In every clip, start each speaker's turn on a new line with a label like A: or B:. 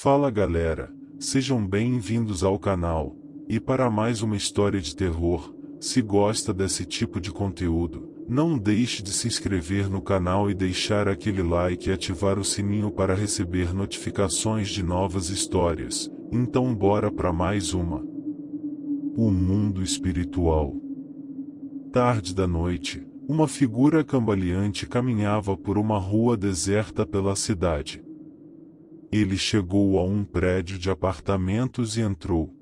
A: Fala galera, sejam bem-vindos ao canal, e para mais uma história de terror, se gosta desse tipo de conteúdo, não deixe de se inscrever no canal e deixar aquele like e ativar o sininho para receber notificações de novas histórias, então bora para mais uma. O Mundo Espiritual Tarde da noite, uma figura cambaleante caminhava por uma rua deserta pela cidade ele chegou a um prédio de apartamentos e entrou.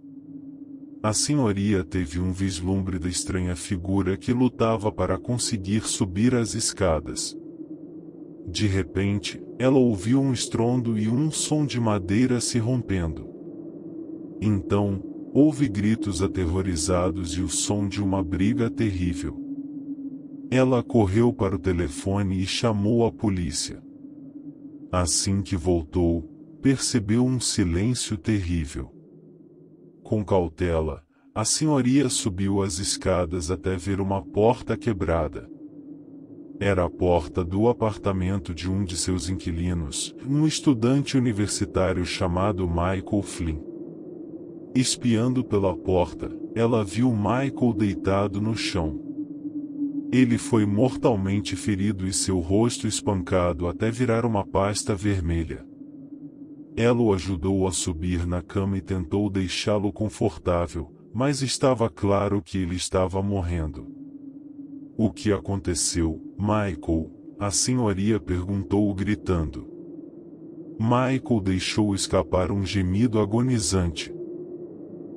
A: A senhoria teve um vislumbre da estranha figura que lutava para conseguir subir as escadas. De repente, ela ouviu um estrondo e um som de madeira se rompendo. Então, houve gritos aterrorizados e o som de uma briga terrível. Ela correu para o telefone e chamou a polícia. Assim que voltou, percebeu um silêncio terrível. Com cautela, a senhoria subiu as escadas até ver uma porta quebrada. Era a porta do apartamento de um de seus inquilinos, um estudante universitário chamado Michael Flynn. Espiando pela porta, ela viu Michael deitado no chão. Ele foi mortalmente ferido e seu rosto espancado até virar uma pasta vermelha. Ela o ajudou a subir na cama e tentou deixá-lo confortável, mas estava claro que ele estava morrendo. O que aconteceu, Michael? A senhoria perguntou gritando. Michael deixou escapar um gemido agonizante.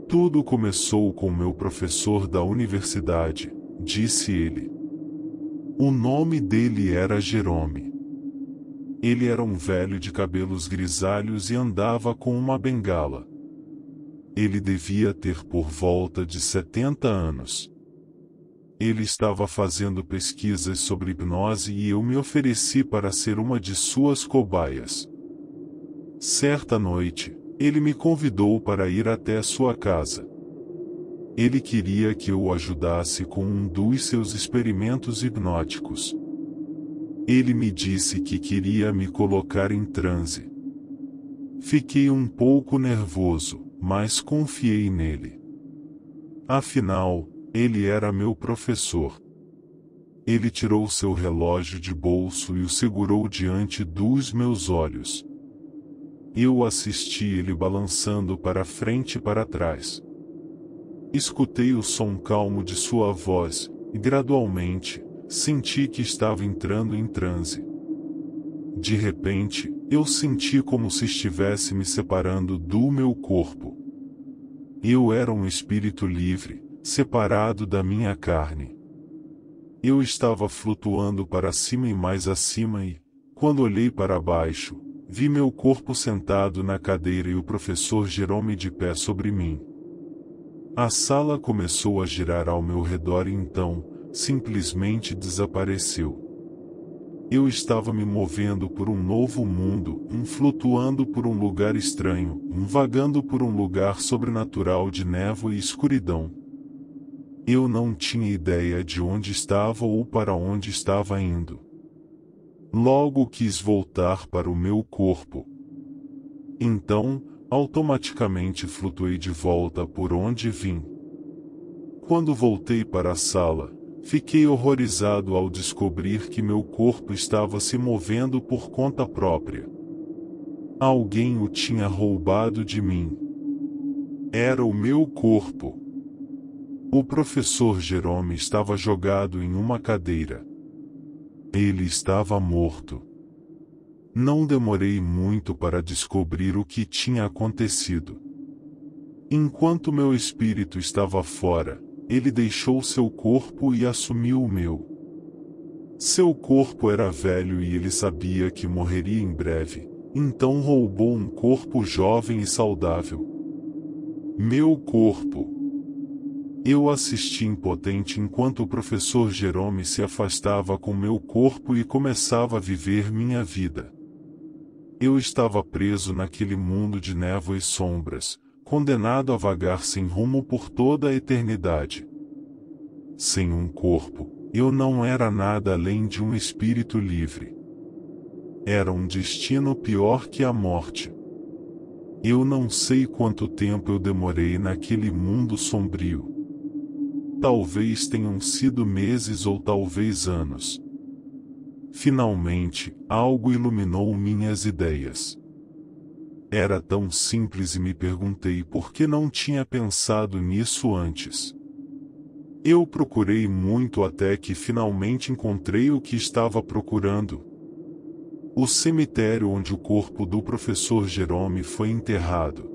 A: Tudo começou com meu professor da universidade, disse ele. O nome dele era Jerome. Ele era um velho de cabelos grisalhos e andava com uma bengala. Ele devia ter por volta de 70 anos. Ele estava fazendo pesquisas sobre hipnose e eu me ofereci para ser uma de suas cobaias. Certa noite, ele me convidou para ir até sua casa. Ele queria que eu o ajudasse com um dos seus experimentos hipnóticos. Ele me disse que queria me colocar em transe. Fiquei um pouco nervoso, mas confiei nele. Afinal, ele era meu professor. Ele tirou seu relógio de bolso e o segurou diante dos meus olhos. Eu assisti ele balançando para frente e para trás. Escutei o som calmo de sua voz, e gradualmente, senti que estava entrando em transe. De repente, eu senti como se estivesse me separando do meu corpo. Eu era um espírito livre, separado da minha carne. Eu estava flutuando para cima e mais acima e, quando olhei para baixo, vi meu corpo sentado na cadeira e o professor Jerome de pé sobre mim. A sala começou a girar ao meu redor e então, simplesmente desapareceu. Eu estava me movendo por um novo mundo, um flutuando por um lugar estranho, um vagando por um lugar sobrenatural de névoa e escuridão. Eu não tinha ideia de onde estava ou para onde estava indo. Logo quis voltar para o meu corpo. Então, automaticamente flutuei de volta por onde vim. Quando voltei para a sala, Fiquei horrorizado ao descobrir que meu corpo estava se movendo por conta própria. Alguém o tinha roubado de mim. Era o meu corpo. O professor Jerome estava jogado em uma cadeira. Ele estava morto. Não demorei muito para descobrir o que tinha acontecido. Enquanto meu espírito estava fora, ele deixou seu corpo e assumiu o meu. Seu corpo era velho e ele sabia que morreria em breve, então roubou um corpo jovem e saudável. Meu corpo. Eu assisti impotente enquanto o professor Jerome se afastava com meu corpo e começava a viver minha vida. Eu estava preso naquele mundo de névoa e sombras, condenado a vagar sem rumo por toda a eternidade. Sem um corpo, eu não era nada além de um espírito livre. Era um destino pior que a morte. Eu não sei quanto tempo eu demorei naquele mundo sombrio. Talvez tenham sido meses ou talvez anos. Finalmente, algo iluminou minhas ideias. Era tão simples e me perguntei por que não tinha pensado nisso antes. Eu procurei muito até que finalmente encontrei o que estava procurando. O cemitério onde o corpo do professor Jerome foi enterrado.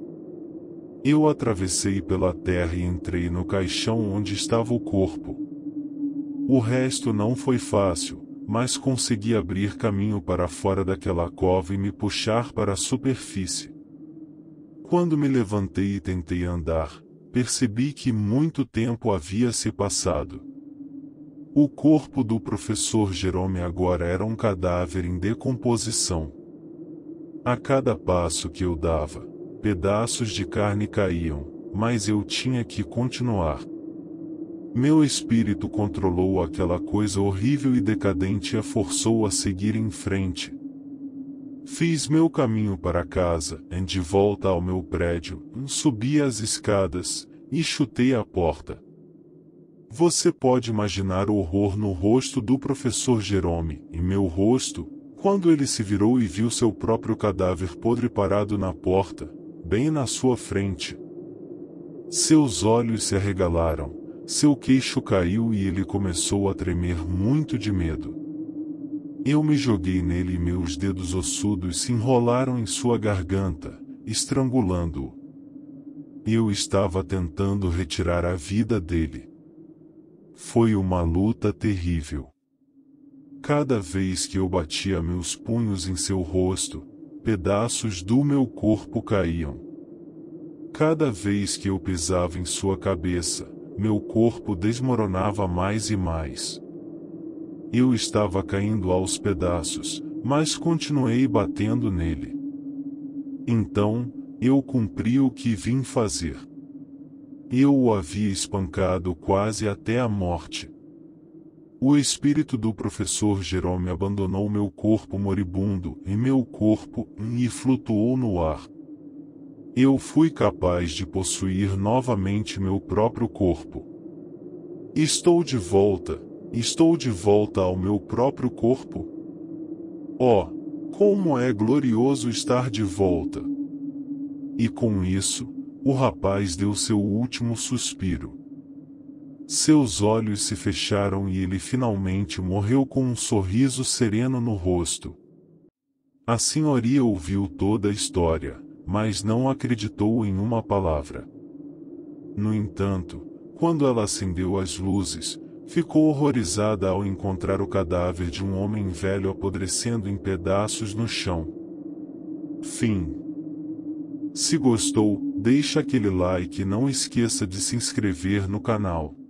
A: Eu atravessei pela terra e entrei no caixão onde estava o corpo. O resto não foi fácil mas consegui abrir caminho para fora daquela cova e me puxar para a superfície. Quando me levantei e tentei andar, percebi que muito tempo havia se passado. O corpo do professor Jerome agora era um cadáver em decomposição. A cada passo que eu dava, pedaços de carne caíam, mas eu tinha que continuar. Meu espírito controlou aquela coisa horrível e decadente e a forçou a seguir em frente. Fiz meu caminho para casa, e de volta ao meu prédio, subi as escadas, e chutei a porta. Você pode imaginar o horror no rosto do professor Jerome, e meu rosto, quando ele se virou e viu seu próprio cadáver podre parado na porta, bem na sua frente. Seus olhos se arregalaram seu queixo caiu e ele começou a tremer muito de medo. Eu me joguei nele e meus dedos ossudos se enrolaram em sua garganta, estrangulando-o. Eu estava tentando retirar a vida dele. Foi uma luta terrível. Cada vez que eu batia meus punhos em seu rosto, pedaços do meu corpo caíam. Cada vez que eu pisava em sua cabeça, meu corpo desmoronava mais e mais. Eu estava caindo aos pedaços, mas continuei batendo nele. Então, eu cumpri o que vim fazer. Eu o havia espancado quase até a morte. O espírito do professor Jerome abandonou meu corpo moribundo e meu corpo e flutuou no ar eu fui capaz de possuir novamente meu próprio corpo. Estou de volta, estou de volta ao meu próprio corpo. Oh, como é glorioso estar de volta! E com isso, o rapaz deu seu último suspiro. Seus olhos se fecharam e ele finalmente morreu com um sorriso sereno no rosto. A senhoria ouviu toda a história mas não acreditou em uma palavra. No entanto, quando ela acendeu as luzes, ficou horrorizada ao encontrar o cadáver de um homem velho apodrecendo em pedaços no chão. Fim. Se gostou, deixa aquele like e não esqueça de se inscrever no canal.